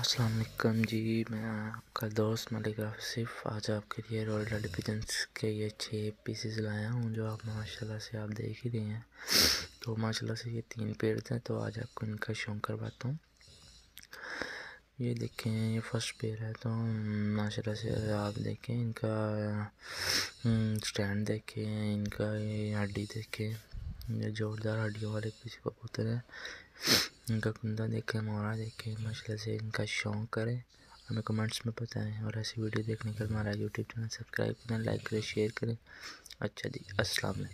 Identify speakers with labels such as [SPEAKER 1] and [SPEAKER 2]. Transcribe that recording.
[SPEAKER 1] असलकम जी मैं आपका दोस्त मलिक आसिफ आज आपके लिए रॉयल डेली पिजन्स के ये छः पीसेस लाया हूँ जो आप माशाल्लाह से आप देख ही रहे हैं तो माशाल्लाह से ये तीन पेड़ हैं तो आज आपको इनका शौक करवाता हूँ ये देखें ये फर्स्ट पेड़ है तो माशाल्लाह से आप देखें इनका स्टैंड हम्म, देखें इनका ये हड्डी देखें ये जोरदार हड्डियों वाले पीछे कबूतर है इनका कुंदा देखें मोरा देखें मछले से इनका शौक करें हमें कमेंट्स में बताएं और ऐसी वीडियो देखने के लिए हमारा यूट्यूब चैनल सब्सक्राइब करें लाइक करें शेयर करें अच्छा जी असल